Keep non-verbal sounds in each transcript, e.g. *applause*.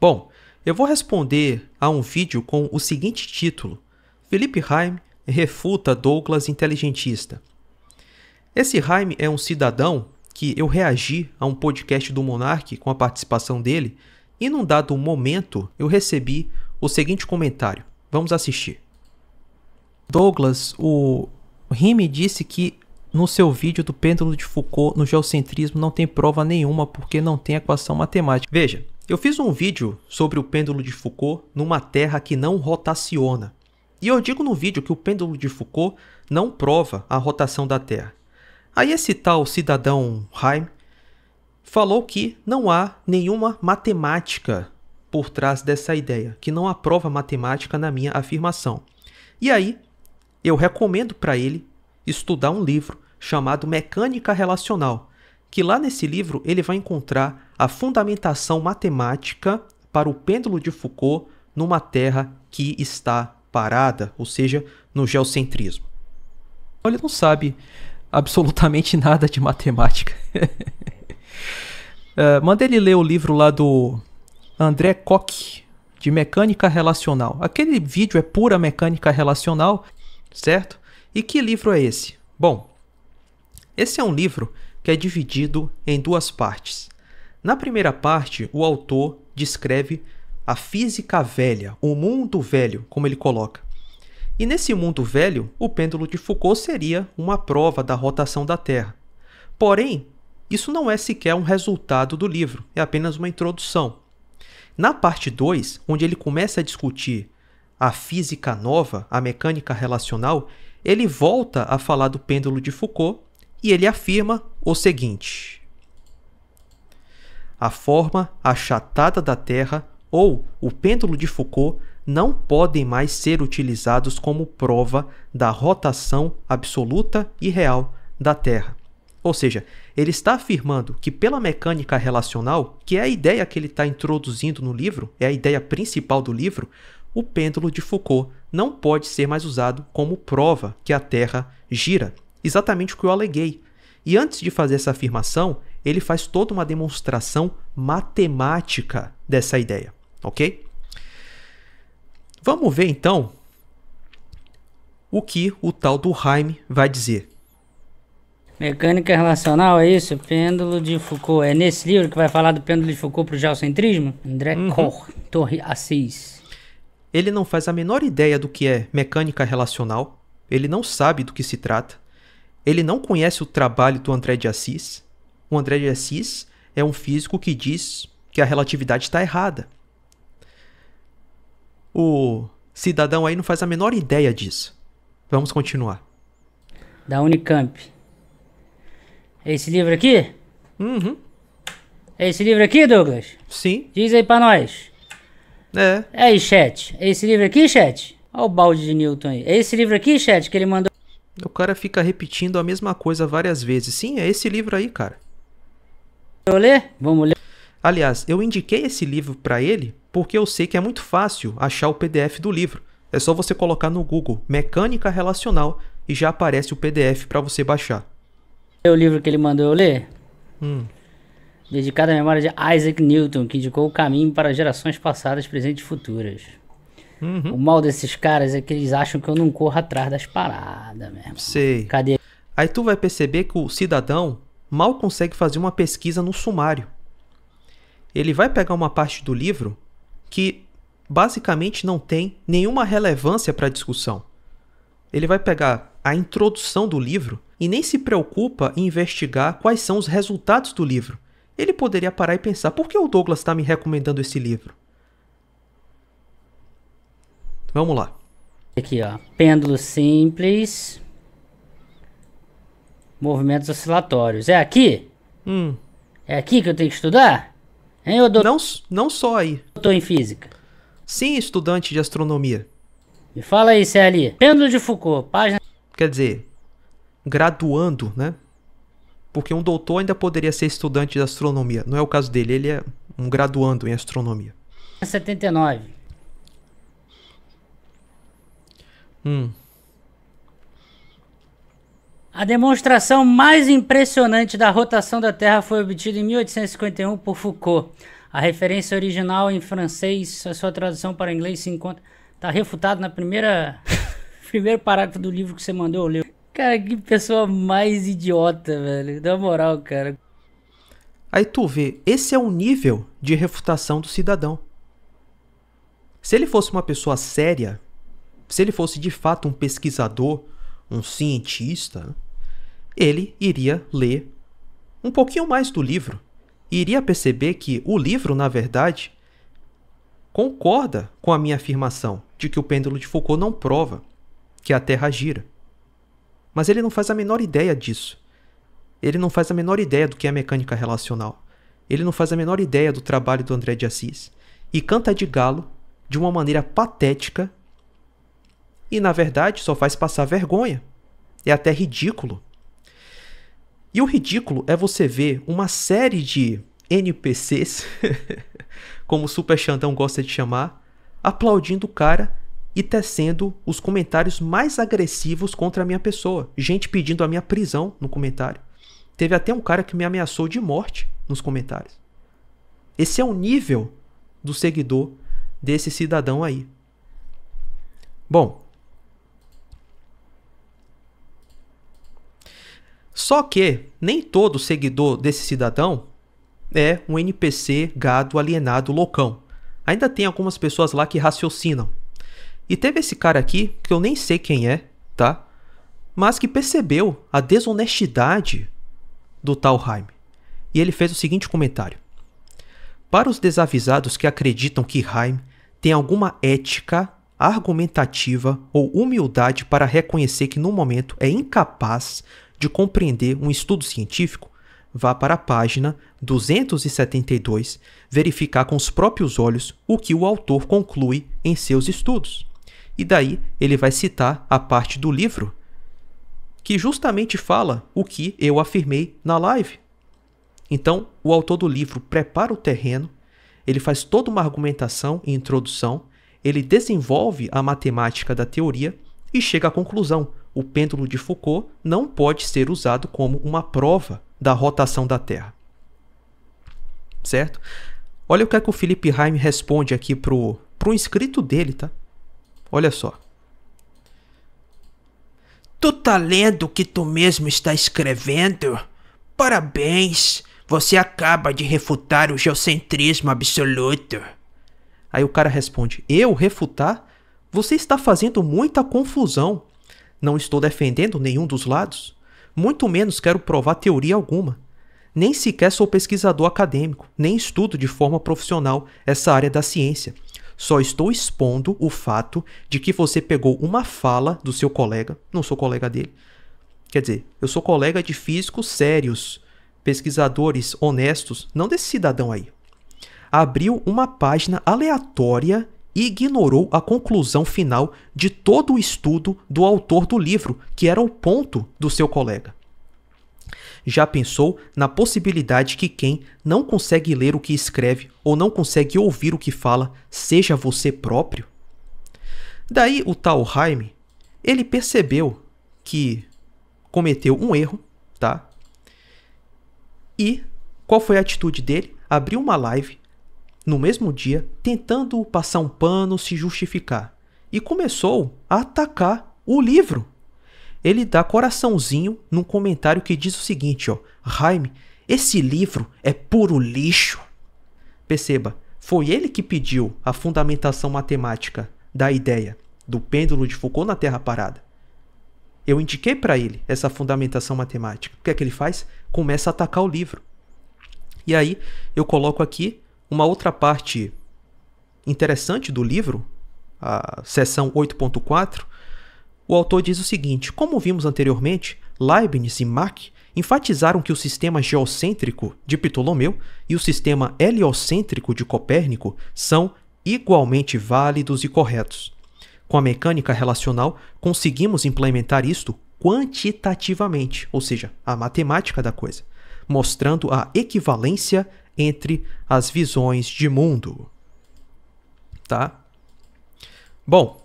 Bom, eu vou responder a um vídeo com o seguinte título: Felipe Haim refuta Douglas inteligentista. Esse Haim é um cidadão que eu reagi a um podcast do Monarque com a participação dele e num dado momento eu recebi o seguinte comentário. Vamos assistir. Douglas, o Rime disse que no seu vídeo do pêndulo de Foucault no geocentrismo não tem prova nenhuma porque não tem equação matemática. Veja, eu fiz um vídeo sobre o pêndulo de Foucault numa terra que não rotaciona. E eu digo no vídeo que o pêndulo de Foucault não prova a rotação da Terra. Aí esse tal cidadão Heim falou que não há nenhuma matemática por trás dessa ideia, que não há prova matemática na minha afirmação. E aí, eu recomendo para ele estudar um livro chamado Mecânica Relacional, que lá nesse livro ele vai encontrar a fundamentação matemática para o pêndulo de Foucault numa Terra que está parada, ou seja, no geocentrismo. Ele não sabe absolutamente *laughs* nada de matemática. uh, *laughs* manda ele ler o livro lá do André Koch, de mecânica relacional. Aquele vídeo é pura mecânica relacional, certo? E que livro é esse? Bom, esse é um livro que é dividido em duas partes. Na primeira parte, o autor descreve a física velha, o mundo velho, como ele coloca. E nesse mundo velho, o pêndulo de Foucault seria uma prova da rotação da Terra. Porém, isso não é sequer um resultado do livro, é apenas uma introdução. Na parte 2, onde ele começa a discutir a física nova, a mecânica relacional, ele volta a falar do pêndulo de Foucault e ele afirma o seguinte: A forma achatada da Terra ou o pêndulo de Foucault não podem mais ser utilizados como prova da rotação absoluta e real da Terra. Ou seja, ele está afirmando que, pela mecânica relacional, que é a ideia que ele está introduzindo no livro, é a ideia principal do livro, o pêndulo de Foucault não pode ser mais usado como prova que a Terra gira. Exatamente o que eu aleguei. E antes de fazer essa afirmação, ele faz toda uma demonstração matemática dessa ideia, ok? Vamos ver então o que o tal do Heim vai dizer. Mecânica relacional, é isso? Pêndulo de Foucault. É nesse livro que vai falar do pêndulo de Foucault para o geocentrismo? André uhum. Cor, Torre Assis. Ele não faz a menor ideia do que é mecânica relacional, ele não sabe do que se trata, ele não conhece o trabalho do André de Assis. O André de Assis é um físico que diz que a relatividade está errada. O cidadão aí não faz a menor ideia disso. Vamos continuar. Da Unicamp. É esse livro aqui? Uhum. É esse livro aqui, Douglas? Sim. Diz aí pra nós. É. É aí, chat. É esse livro aqui, chat? Olha o balde de Newton aí. É esse livro aqui, chat, que ele mandou. O cara fica repetindo a mesma coisa várias vezes. Sim, é esse livro aí, cara. Eu ler? Vamos ler. Aliás, eu indiquei esse livro para ele porque eu sei que é muito fácil achar o PDF do livro. É só você colocar no Google Mecânica Relacional e já aparece o PDF para você baixar. É o livro que ele mandou eu ler? Hum. Dedicado à memória de Isaac Newton, que indicou o caminho para gerações passadas, presentes e futuras. Uhum. O mal desses caras é que eles acham que eu não corro atrás das paradas mesmo. Sei. Cadê? Aí tu vai perceber que o cidadão mal consegue fazer uma pesquisa no sumário. Ele vai pegar uma parte do livro que basicamente não tem nenhuma relevância para a discussão. Ele vai pegar a introdução do livro e nem se preocupa em investigar quais são os resultados do livro. Ele poderia parar e pensar: por que o Douglas está me recomendando esse livro? Vamos lá. Aqui, ó. Pêndulo simples. Movimentos oscilatórios. É aqui? Hum. É aqui que eu tenho que estudar? Hein, dou... não, não só aí. Doutor em física. Sim, estudante de astronomia. Me fala aí, Celi. Pêndulo de Foucault, página. Quer dizer, graduando, né? Porque um doutor ainda poderia ser estudante de astronomia. Não é o caso dele, ele é um graduando em astronomia. 79. Hum. A demonstração mais impressionante da rotação da Terra foi obtida em 1851 por Foucault. A referência original em francês, a sua tradução para inglês se encontra. Está refutado na primeira. *laughs* primeiro parágrafo do livro que você mandou eu ler. Cara, que pessoa mais idiota, velho. Da moral, cara. Aí tu vê, esse é o nível de refutação do cidadão. Se ele fosse uma pessoa séria, se ele fosse de fato um pesquisador, um cientista, ele iria ler um pouquinho mais do livro e iria perceber que o livro, na verdade, concorda com a minha afirmação de que o pêndulo de Foucault não prova que a Terra gira. Mas ele não faz a menor ideia disso. Ele não faz a menor ideia do que é mecânica relacional. Ele não faz a menor ideia do trabalho do André de Assis. E canta de galo de uma maneira patética e na verdade só faz passar vergonha. É até ridículo. E o ridículo é você ver uma série de NPCs, *laughs* como o Super Xandão gosta de chamar, aplaudindo o cara e tecendo os comentários mais agressivos contra a minha pessoa. Gente pedindo a minha prisão no comentário. Teve até um cara que me ameaçou de morte nos comentários. Esse é o nível do seguidor desse cidadão aí. Bom, Só que nem todo seguidor desse cidadão é um NPC gado alienado loucão. Ainda tem algumas pessoas lá que raciocinam. E teve esse cara aqui, que eu nem sei quem é, tá? Mas que percebeu a desonestidade do tal Jaime. E ele fez o seguinte comentário: Para os desavisados que acreditam que Jaime tem alguma ética argumentativa ou humildade para reconhecer que no momento é incapaz de compreender um estudo científico, vá para a página 272 verificar com os próprios olhos o que o autor conclui em seus estudos. E daí ele vai citar a parte do livro que justamente fala o que eu afirmei na live. Então, o autor do livro prepara o terreno, ele faz toda uma argumentação e introdução, ele desenvolve a matemática da teoria e chega à conclusão o pêndulo de Foucault não pode ser usado como uma prova da rotação da Terra. Certo? Olha o que, é que o Felipe Heim responde aqui pro, pro inscrito dele, tá? Olha só. Tu tá lendo o que tu mesmo está escrevendo? Parabéns! Você acaba de refutar o geocentrismo absoluto. Aí o cara responde: Eu refutar? Você está fazendo muita confusão. Não estou defendendo nenhum dos lados, muito menos quero provar teoria alguma. Nem sequer sou pesquisador acadêmico, nem estudo de forma profissional essa área da ciência. Só estou expondo o fato de que você pegou uma fala do seu colega, não sou colega dele. Quer dizer, eu sou colega de físicos sérios, pesquisadores honestos, não desse cidadão aí. Abriu uma página aleatória e ignorou a conclusão final de todo o estudo do autor do livro, que era o ponto do seu colega. Já pensou na possibilidade que quem não consegue ler o que escreve ou não consegue ouvir o que fala seja você próprio? Daí o tal Jaime, ele percebeu que cometeu um erro, tá? E qual foi a atitude dele? Abriu uma live no mesmo dia, tentando passar um pano, se justificar, e começou a atacar o livro. Ele dá coraçãozinho num comentário que diz o seguinte, ó: "Raime, esse livro é puro lixo". Perceba, foi ele que pediu a fundamentação matemática da ideia do pêndulo de Foucault na Terra parada. Eu indiquei para ele essa fundamentação matemática. O que é que ele faz? Começa a atacar o livro. E aí eu coloco aqui uma outra parte interessante do livro, a seção 8.4, o autor diz o seguinte: como vimos anteriormente, Leibniz e Mach enfatizaram que o sistema geocêntrico de Ptolomeu e o sistema heliocêntrico de Copérnico são igualmente válidos e corretos. Com a mecânica relacional, conseguimos implementar isto quantitativamente, ou seja, a matemática da coisa, mostrando a equivalência entre as visões de mundo. Tá? Bom,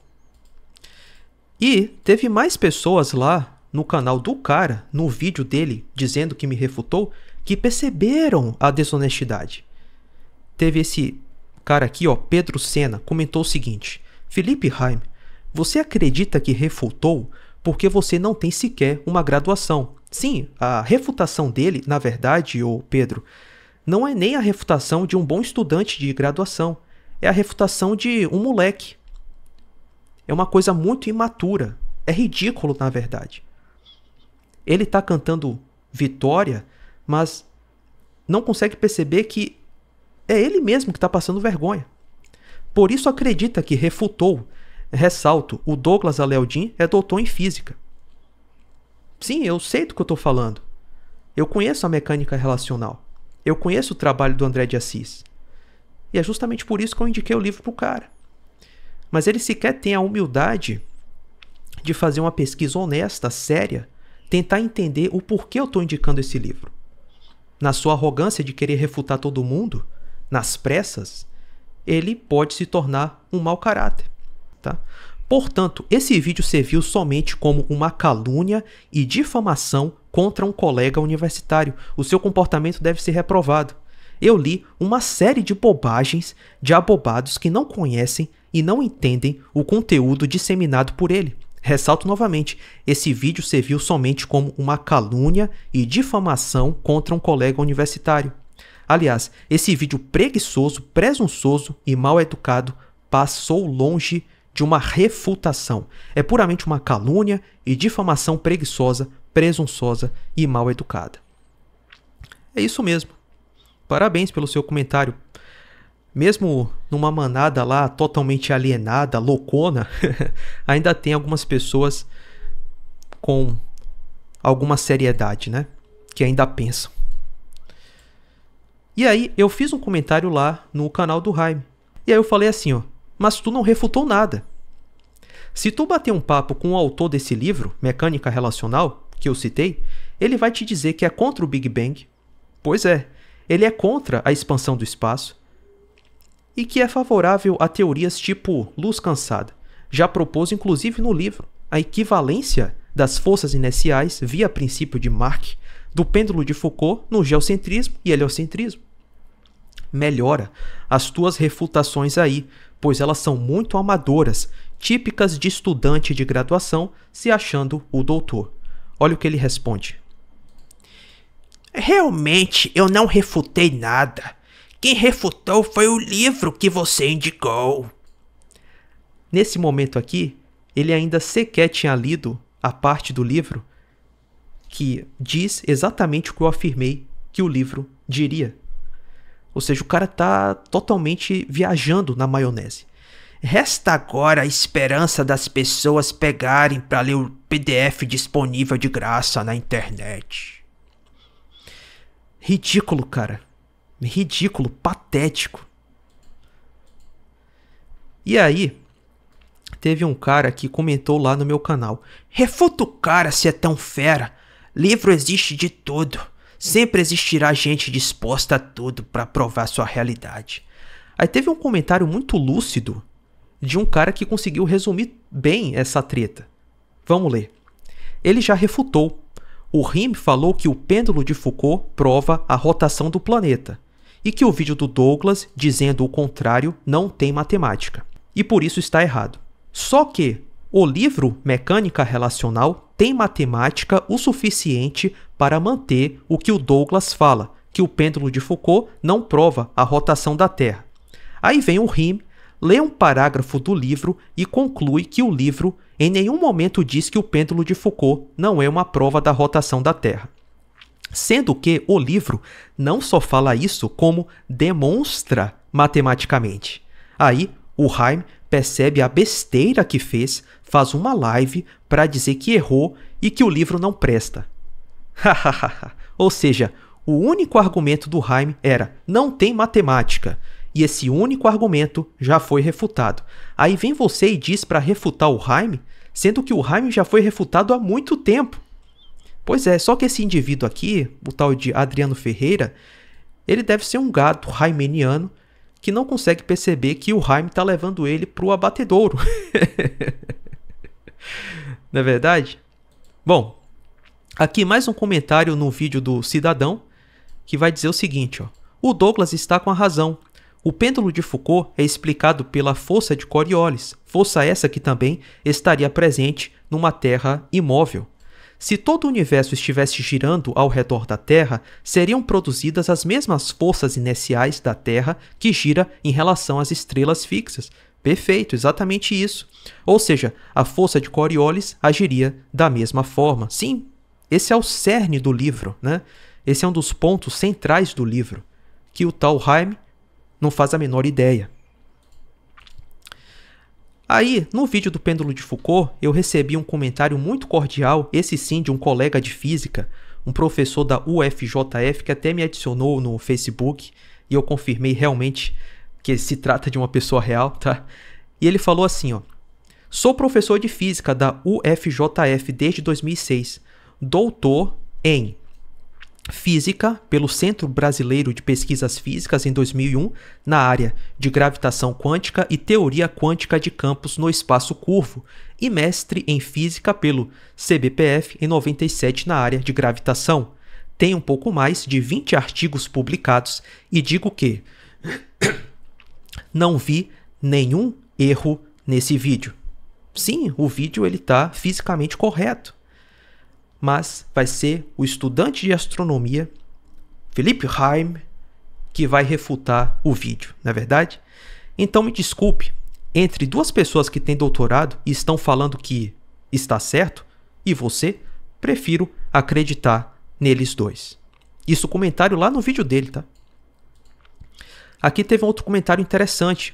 e teve mais pessoas lá no canal do cara, no vídeo dele dizendo que me refutou, que perceberam a desonestidade. Teve esse cara aqui, ó, Pedro Sena, comentou o seguinte: Felipe Heim, você acredita que refutou porque você não tem sequer uma graduação? Sim, a refutação dele, na verdade, ou Pedro, não é nem a refutação de um bom estudante de graduação, é a refutação de um moleque. É uma coisa muito imatura. É ridículo, na verdade. Ele está cantando vitória, mas não consegue perceber que é ele mesmo que está passando vergonha. Por isso acredita que refutou, ressalto, o Douglas Aleldin é doutor em física. Sim, eu sei do que eu estou falando. Eu conheço a mecânica relacional. Eu conheço o trabalho do André de Assis. E é justamente por isso que eu indiquei o livro pro cara. Mas ele sequer tem a humildade de fazer uma pesquisa honesta, séria, tentar entender o porquê eu estou indicando esse livro. Na sua arrogância de querer refutar todo mundo, nas pressas, ele pode se tornar um mau caráter. Tá? Portanto, esse vídeo serviu somente como uma calúnia e difamação contra um colega universitário. O seu comportamento deve ser reprovado. Eu li uma série de bobagens de abobados que não conhecem e não entendem o conteúdo disseminado por ele. Ressalto novamente: esse vídeo serviu somente como uma calúnia e difamação contra um colega universitário. Aliás, esse vídeo preguiçoso, presunçoso e mal educado passou longe de uma refutação. É puramente uma calúnia e difamação preguiçosa presunçosa e mal educada. É isso mesmo. Parabéns pelo seu comentário. Mesmo numa manada lá totalmente alienada, loucona, *laughs* ainda tem algumas pessoas com alguma seriedade, né? Que ainda pensam. E aí eu fiz um comentário lá no canal do Jaime. E aí eu falei assim, ó: "Mas tu não refutou nada. Se tu bater um papo com o autor desse livro, Mecânica Relacional, que eu citei, ele vai te dizer que é contra o Big Bang. Pois é, ele é contra a expansão do espaço e que é favorável a teorias tipo luz cansada. Já propôs, inclusive, no livro, a equivalência das forças inerciais via princípio de Marx, do pêndulo de Foucault no geocentrismo e heliocentrismo. Melhora as tuas refutações aí, pois elas são muito amadoras, típicas de estudante de graduação se achando o doutor. Olha o que ele responde. Realmente eu não refutei nada. Quem refutou foi o livro que você indicou. Nesse momento aqui, ele ainda sequer tinha lido a parte do livro que diz exatamente o que eu afirmei que o livro diria. Ou seja, o cara tá totalmente viajando na maionese. Resta agora a esperança das pessoas pegarem para ler o PDF disponível de graça na internet. Ridículo, cara. Ridículo, patético. E aí, teve um cara que comentou lá no meu canal: Refuta o cara se é tão fera. Livro existe de tudo. Sempre existirá gente disposta a tudo para provar sua realidade. Aí teve um comentário muito lúcido de um cara que conseguiu resumir bem essa treta. Vamos ler. Ele já refutou. O Rim falou que o pêndulo de Foucault prova a rotação do planeta e que o vídeo do Douglas dizendo o contrário não tem matemática e por isso está errado. Só que o livro Mecânica Relacional tem matemática o suficiente para manter o que o Douglas fala, que o pêndulo de Foucault não prova a rotação da Terra. Aí vem o Rim lê um parágrafo do livro e conclui que o livro em nenhum momento diz que o pêndulo de Foucault não é uma prova da rotação da Terra. Sendo que o livro não só fala isso, como demonstra matematicamente. Aí, o Heim percebe a besteira que fez, faz uma live para dizer que errou e que o livro não presta. *laughs* Ou seja, o único argumento do Heim era: não tem matemática. E esse único argumento já foi refutado. Aí vem você e diz para refutar o Heim, sendo que o Heim já foi refutado há muito tempo. Pois é, só que esse indivíduo aqui, o tal de Adriano Ferreira, ele deve ser um gato raimeniano que não consegue perceber que o Heim está levando ele para o abatedouro. *laughs* não é verdade? Bom, aqui mais um comentário no vídeo do Cidadão que vai dizer o seguinte: ó, o Douglas está com a razão. O pêndulo de Foucault é explicado pela força de Coriolis, força essa que também estaria presente numa Terra imóvel. Se todo o universo estivesse girando ao redor da Terra, seriam produzidas as mesmas forças inerciais da Terra que gira em relação às estrelas fixas. Perfeito, exatamente isso. Ou seja, a força de Coriolis agiria da mesma forma. Sim, esse é o cerne do livro, né? Esse é um dos pontos centrais do livro, que o Talheim não faz a menor ideia. Aí, no vídeo do pêndulo de Foucault, eu recebi um comentário muito cordial, esse sim de um colega de física, um professor da UFJF que até me adicionou no Facebook e eu confirmei realmente que se trata de uma pessoa real, tá? E ele falou assim, ó: Sou professor de física da UFJF desde 2006, doutor em Física pelo Centro Brasileiro de Pesquisas Físicas em 2001 na área de gravitação quântica e teoria quântica de campos no espaço curvo e mestre em física pelo CBPF em 97 na área de gravitação. Tem um pouco mais de 20 artigos publicados e digo que *coughs* não vi nenhum erro nesse vídeo. Sim, o vídeo ele está fisicamente correto mas vai ser o estudante de astronomia Felipe Haim que vai refutar o vídeo, na é verdade? Então me desculpe, entre duas pessoas que têm doutorado e estão falando que está certo, e você, prefiro acreditar neles dois. Isso comentário lá no vídeo dele, tá? Aqui teve um outro comentário interessante.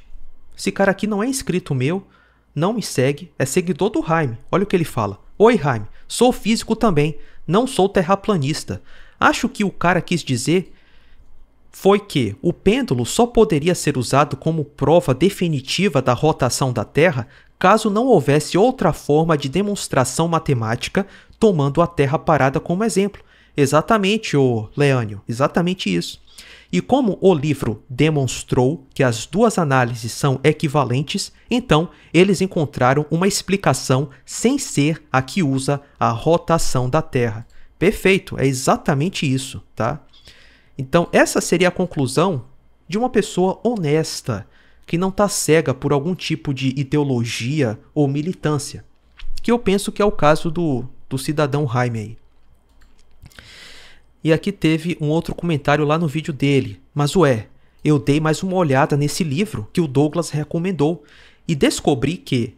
Esse cara aqui não é inscrito meu, não me segue, é seguidor do Jaime. Olha o que ele fala. Oi, Jaime. Sou físico também, não sou terraplanista. Acho que o cara quis dizer foi que o pêndulo só poderia ser usado como prova definitiva da rotação da Terra caso não houvesse outra forma de demonstração matemática, tomando a Terra parada como exemplo. Exatamente, o Leânio, exatamente isso. E como o livro demonstrou que as duas análises são equivalentes, então eles encontraram uma explicação sem ser a que usa a rotação da Terra. Perfeito, é exatamente isso, tá? Então, essa seria a conclusão de uma pessoa honesta, que não está cega por algum tipo de ideologia ou militância, que eu penso que é o caso do, do cidadão Jaime aí. E aqui teve um outro comentário lá no vídeo dele. Mas ué, eu dei mais uma olhada nesse livro que o Douglas recomendou e descobri que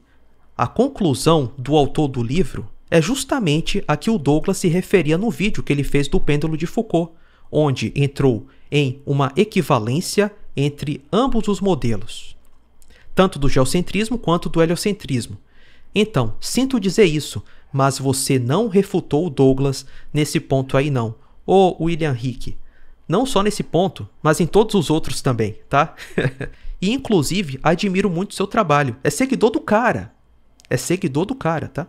a conclusão do autor do livro é justamente a que o Douglas se referia no vídeo que ele fez do pêndulo de Foucault, onde entrou em uma equivalência entre ambos os modelos, tanto do geocentrismo quanto do heliocentrismo. Então, sinto dizer isso, mas você não refutou o Douglas nesse ponto aí não. Ô, William Hick, não só nesse ponto, mas em todos os outros também, tá? *laughs* e inclusive, admiro muito seu trabalho. É seguidor do cara. É seguidor do cara, tá?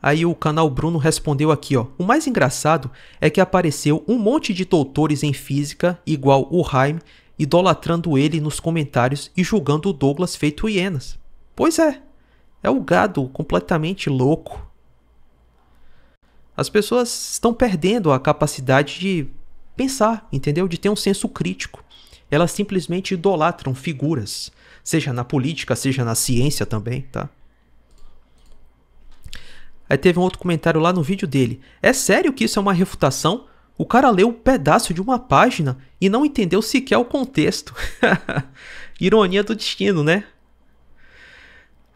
Aí o canal Bruno respondeu aqui, ó. O mais engraçado é que apareceu um monte de doutores em física igual o Haim, idolatrando ele nos comentários e julgando o Douglas feito hienas. Pois é. É o gado completamente louco as pessoas estão perdendo a capacidade de pensar, entendeu? De ter um senso crítico. Elas simplesmente idolatram figuras, seja na política, seja na ciência também, tá? Aí teve um outro comentário lá no vídeo dele. É sério que isso é uma refutação? O cara leu um pedaço de uma página e não entendeu sequer o contexto. *laughs* Ironia do destino, né?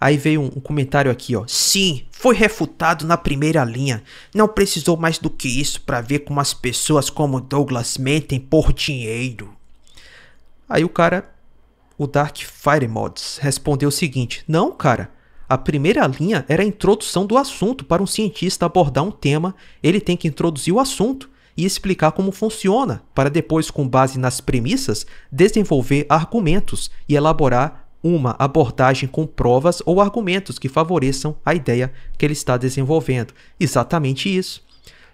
Aí veio um, comentário aqui, ó. Sim, foi refutado na primeira linha. Não precisou mais do que isso para ver como as pessoas como Douglas mentem por dinheiro. Aí o cara, o Dark Fire Mods, respondeu o seguinte: Não, cara. A primeira linha era a introdução do assunto. Para um cientista abordar um tema, ele tem que introduzir o assunto e explicar como funciona, para depois, com base nas premissas, desenvolver argumentos e elaborar uma abordagem com provas ou argumentos que favoreçam a ideia que ele está desenvolvendo. Exatamente isso.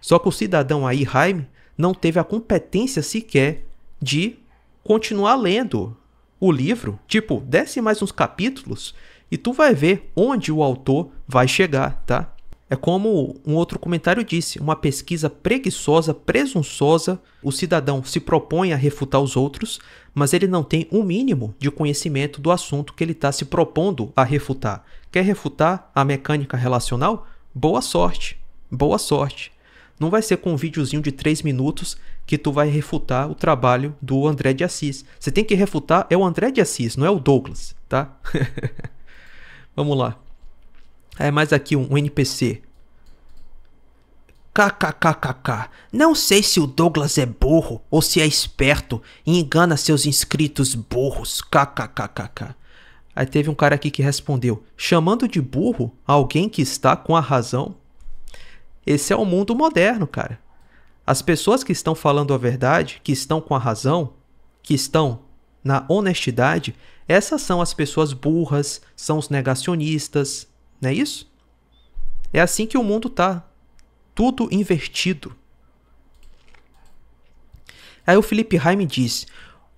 Só que o cidadão aí, Jaime, não teve a competência sequer de continuar lendo o livro. Tipo, desce mais uns capítulos e tu vai ver onde o autor vai chegar, tá? É como um outro comentário disse: uma pesquisa preguiçosa, presunçosa, o cidadão se propõe a refutar os outros, mas ele não tem o um mínimo de conhecimento do assunto que ele está se propondo a refutar. Quer refutar a mecânica relacional? Boa sorte! Boa sorte! Não vai ser com um videozinho de 3 minutos que tu vai refutar o trabalho do André de Assis. Você tem que refutar é o André de Assis, não é o Douglas, tá? *laughs* Vamos lá. É mais aqui um, um NPC. KKKKK. Não sei se o Douglas é burro ou se é esperto e engana seus inscritos burros. KKKKK. Aí teve um cara aqui que respondeu: chamando de burro alguém que está com a razão. Esse é o mundo moderno, cara. As pessoas que estão falando a verdade, que estão com a razão, que estão na honestidade, essas são as pessoas burras, são os negacionistas, não é isso? É assim que o mundo tá. Tudo invertido. Aí o Felipe Raime diz: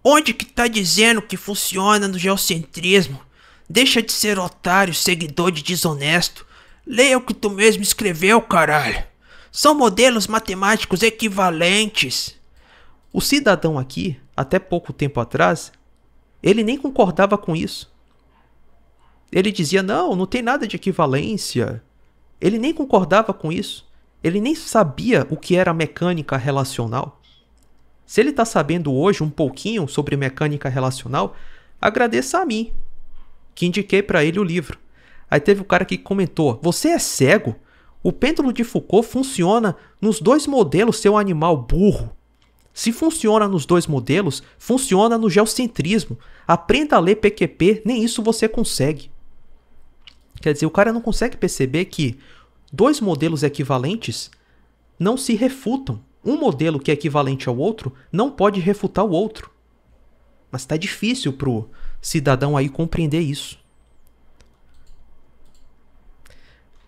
Onde que tá dizendo que funciona no geocentrismo? Deixa de ser otário, seguidor de desonesto. Leia o que tu mesmo escreveu, caralho. São modelos matemáticos equivalentes. O cidadão aqui, até pouco tempo atrás, ele nem concordava com isso. Ele dizia: não, não tem nada de equivalência. Ele nem concordava com isso. Ele nem sabia o que era mecânica relacional. Se ele está sabendo hoje um pouquinho sobre mecânica relacional, agradeça a mim, que indiquei para ele o livro. Aí teve o um cara que comentou: Você é cego? O pêndulo de Foucault funciona nos dois modelos, seu animal burro. Se funciona nos dois modelos, funciona no geocentrismo. Aprenda a ler PQP, nem isso você consegue. Quer dizer, o cara não consegue perceber que dois modelos equivalentes não se refutam. Um modelo que é equivalente ao outro não pode refutar o outro. Mas está difícil para o cidadão aí compreender isso.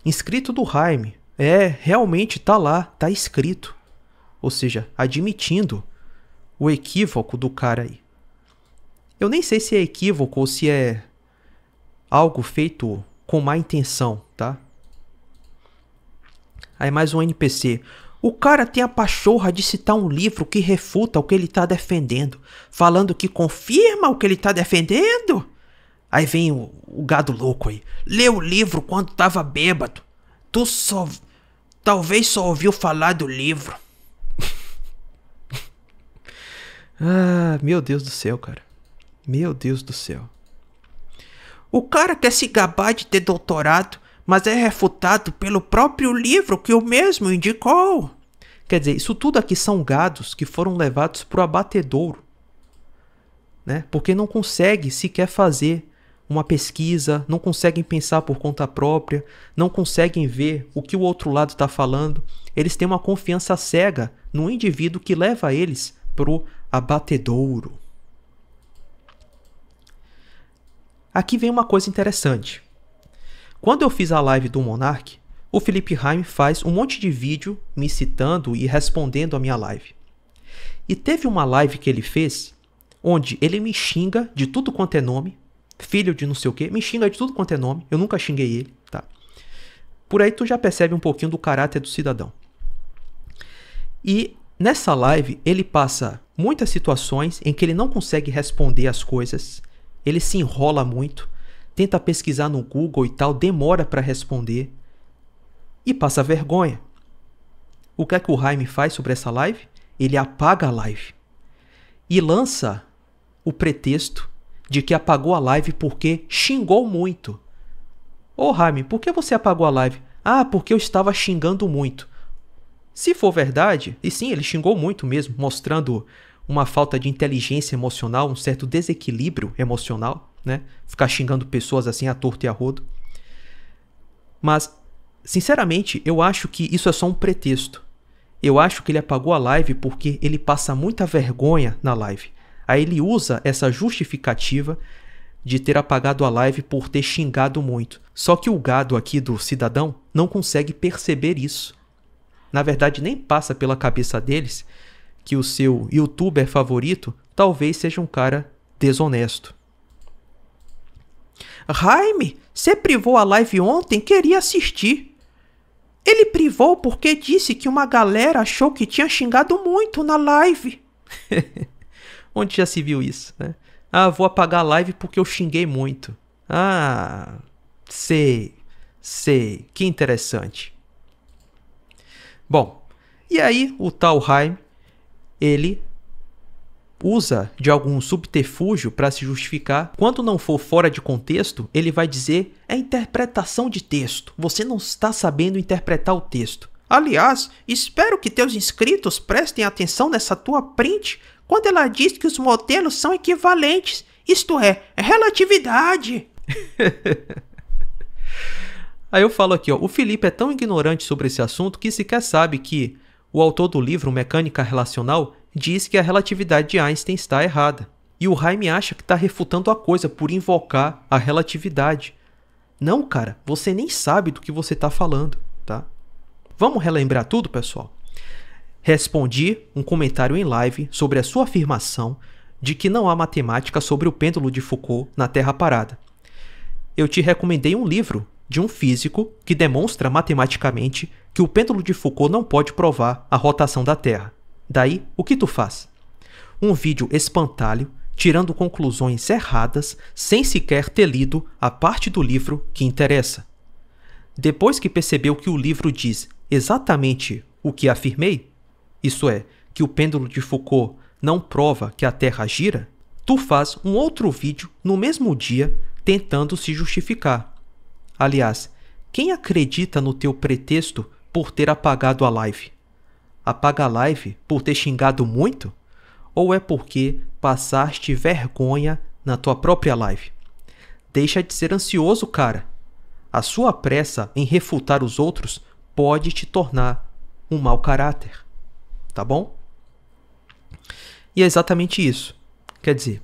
Inscrito do Jaime. É, realmente está lá, está escrito. Ou seja, admitindo o equívoco do cara aí. Eu nem sei se é equívoco ou se é algo feito com má intenção, tá? Aí mais um NPC. O cara tem a pachorra de citar um livro que refuta o que ele tá defendendo, falando que confirma o que ele tá defendendo. Aí vem o, o gado louco aí. Lê o livro quando tava bêbado. Tu só. Talvez só ouviu falar do livro. *laughs* ah, meu Deus do céu, cara. Meu Deus do céu. O cara quer se gabar de ter doutorado, mas é refutado pelo próprio livro que o mesmo indicou. Quer dizer, isso tudo aqui são gados que foram levados para o abatedouro, né? porque não consegue sequer fazer uma pesquisa, não conseguem pensar por conta própria, não conseguem ver o que o outro lado está falando. Eles têm uma confiança cega no indivíduo que leva eles para o abatedouro. Aqui vem uma coisa interessante. Quando eu fiz a live do Monark, o Felipe Raime faz um monte de vídeo me citando e respondendo a minha live. E teve uma live que ele fez onde ele me xinga de tudo quanto é nome, filho de não sei o que, me xinga de tudo quanto é nome, eu nunca xinguei ele, tá? Por aí tu já percebe um pouquinho do caráter do cidadão. E nessa live ele passa muitas situações em que ele não consegue responder as coisas, ele se enrola muito, tenta pesquisar no Google e tal, demora para responder e passa vergonha. O que é que o Jaime faz sobre essa live? Ele apaga a live e lança o pretexto de que apagou a live porque xingou muito. Ô oh, Jaime, por que você apagou a live? Ah, porque eu estava xingando muito. Se for verdade, e sim, ele xingou muito mesmo, mostrando uma falta de inteligência emocional, um certo desequilíbrio emocional, né? Ficar xingando pessoas assim a torto e a rodo. Mas, sinceramente, eu acho que isso é só um pretexto. Eu acho que ele apagou a live porque ele passa muita vergonha na live. Aí ele usa essa justificativa de ter apagado a live por ter xingado muito. Só que o gado aqui do cidadão não consegue perceber isso. Na verdade, nem passa pela cabeça deles que o seu youtuber favorito talvez seja um cara desonesto. Jaime, você privou a live ontem? Queria assistir. Ele privou porque disse que uma galera achou que tinha xingado muito na live. *laughs* Onde já se viu isso, né? Ah, vou apagar a live porque eu xinguei muito. Ah, sei, sei, que interessante. Bom, e aí o tal Jaime ele usa de algum subterfúgio para se justificar. Quando não for fora de contexto, ele vai dizer: é interpretação de texto. Você não está sabendo interpretar o texto. Aliás, espero que teus inscritos prestem atenção nessa tua print quando ela diz que os modelos são equivalentes, isto é, é relatividade. *laughs* Aí eu falo aqui, ó, o Felipe é tão ignorante sobre esse assunto que sequer sabe que o autor do livro Mecânica Relacional diz que a relatividade de Einstein está errada. E o Jaime acha que está refutando a coisa por invocar a relatividade. Não, cara, você nem sabe do que você está falando, tá? Vamos relembrar tudo, pessoal? Respondi um comentário em live sobre a sua afirmação de que não há matemática sobre o pêndulo de Foucault na Terra parada. Eu te recomendei um livro de um físico que demonstra matematicamente que o pêndulo de Foucault não pode provar a rotação da Terra. Daí, o que tu faz? Um vídeo espantalho, tirando conclusões erradas, sem sequer ter lido a parte do livro que interessa. Depois que percebeu que o livro diz exatamente o que afirmei, isso é, que o pêndulo de Foucault não prova que a Terra gira, tu faz um outro vídeo no mesmo dia tentando se justificar. Aliás, quem acredita no teu pretexto por ter apagado a live? Apaga a live por ter xingado muito? Ou é porque passaste vergonha na tua própria live? Deixa de ser ansioso, cara. A sua pressa em refutar os outros pode te tornar um mau caráter. Tá bom? E é exatamente isso. Quer dizer,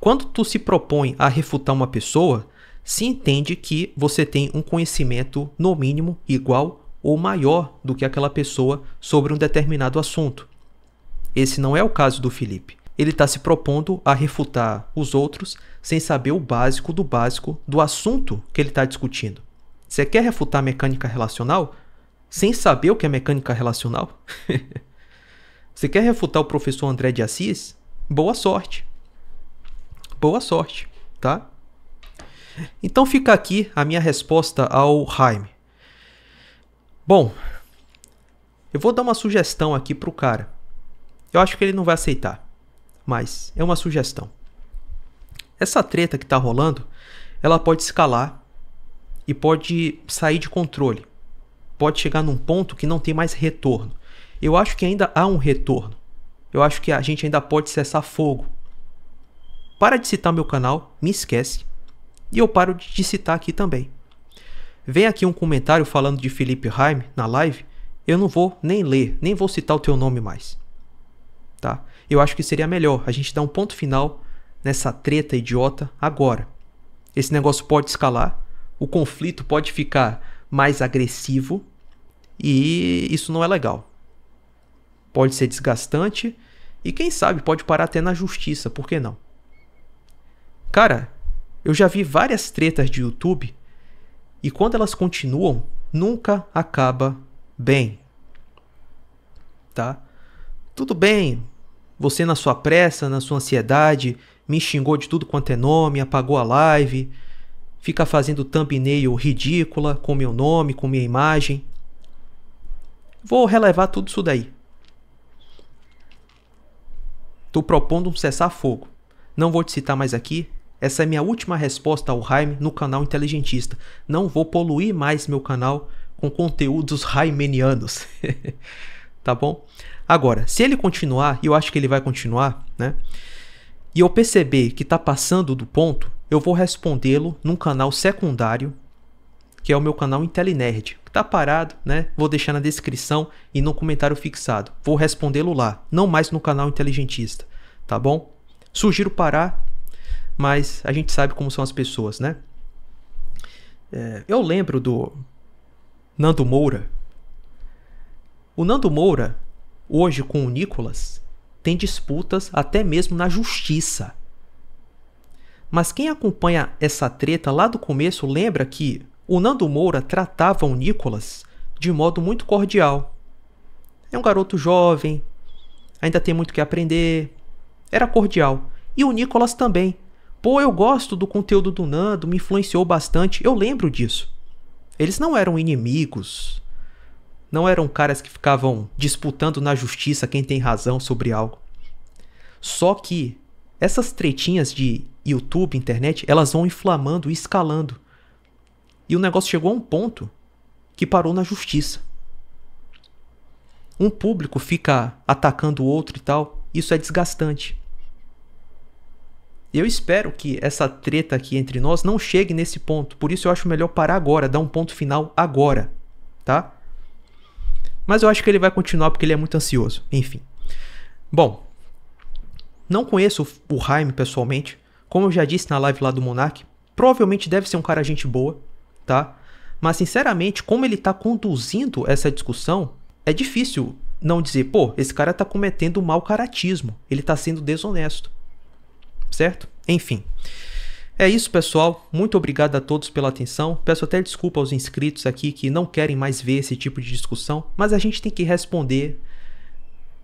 quando tu se propõe a refutar uma pessoa, se entende que você tem um conhecimento no mínimo igual ou maior do que aquela pessoa sobre um determinado assunto. Esse não é o caso do Felipe. Ele está se propondo a refutar os outros sem saber o básico do básico do assunto que ele está discutindo. Você quer refutar mecânica relacional sem saber o que é mecânica relacional? *laughs* Você quer refutar o professor André de Assis? Boa sorte. Boa sorte, tá? Então fica aqui a minha resposta ao Jaime. Bom, eu vou dar uma sugestão aqui pro cara. Eu acho que ele não vai aceitar, mas é uma sugestão. Essa treta que tá rolando, ela pode escalar e pode sair de controle. Pode chegar num ponto que não tem mais retorno. Eu acho que ainda há um retorno. Eu acho que a gente ainda pode cessar fogo. Para de citar meu canal, me esquece. E eu paro de citar aqui também. Vem aqui um comentário falando de Felipe Heim na live, eu não vou nem ler, nem vou citar o teu nome mais. Tá? Eu acho que seria melhor a gente dar um ponto final nessa treta idiota agora. Esse negócio pode escalar, o conflito pode ficar mais agressivo e isso não é legal. Pode ser desgastante e quem sabe pode parar até na justiça, por que não? Cara, eu já vi várias tretas de YouTube e quando elas continuam, nunca acaba bem. Tá? Tudo bem, você na sua pressa, na sua ansiedade, me xingou de tudo quanto é nome, apagou a live, fica fazendo thumbnail ridícula com meu nome, com minha imagem. Vou relevar tudo isso daí. Estou propondo um cessar-fogo. Não vou te citar mais aqui, essa é minha última resposta ao Jaime no canal Inteligentista. Não vou poluir mais meu canal com conteúdos raimenianos. *laughs* tá bom? Agora, se ele continuar, e eu acho que ele vai continuar, né? E eu perceber que tá passando do ponto, eu vou respondê-lo num canal secundário, que é o meu canal Intelinerd. Tá parado, né? Vou deixar na descrição e no comentário fixado. Vou respondê-lo lá, não mais no canal Inteligentista, tá bom? Sugiro parar mas a gente sabe como são as pessoas, né? É, eu lembro do Nando Moura. O Nando Moura, hoje com o Nicolas, tem disputas até mesmo na justiça. Mas quem acompanha essa treta lá do começo lembra que o Nando Moura tratava o Nicolas de modo muito cordial. É um garoto jovem, ainda tem muito que aprender. Era cordial. E o Nicolas também Pô, eu gosto do conteúdo do Nando, me influenciou bastante. Eu lembro disso. Eles não eram inimigos. Não eram caras que ficavam disputando na justiça quem tem razão sobre algo. Só que essas tretinhas de YouTube, internet, elas vão inflamando e escalando. E o negócio chegou a um ponto que parou na justiça. Um público fica atacando o outro e tal, isso é desgastante eu espero que essa treta aqui entre nós não chegue nesse ponto. Por isso eu acho melhor parar agora, dar um ponto final agora, tá? Mas eu acho que ele vai continuar porque ele é muito ansioso. Enfim. Bom, não conheço o Jaime pessoalmente. Como eu já disse na live lá do Monark, provavelmente deve ser um cara gente boa, tá? Mas sinceramente, como ele tá conduzindo essa discussão, é difícil não dizer, pô, esse cara tá cometendo mau caratismo, ele tá sendo desonesto certo? Enfim. É isso, pessoal. Muito obrigado a todos pela atenção. Peço até desculpa aos inscritos aqui que não querem mais ver esse tipo de discussão, mas a gente tem que responder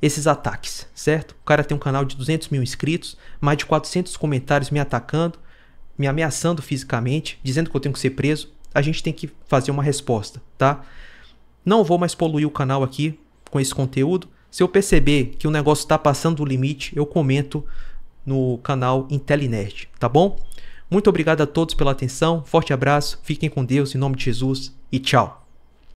esses ataques, certo? O cara tem um canal de 200 mil inscritos, mais de 400 comentários me atacando, me ameaçando fisicamente, dizendo que eu tenho que ser preso. A gente tem que fazer uma resposta, tá? Não vou mais poluir o canal aqui com esse conteúdo. Se eu perceber que o negócio está passando do limite, eu comento no canal Intelinerd, tá bom? Muito obrigado a todos pela atenção, forte abraço, fiquem com Deus em nome de Jesus e tchau.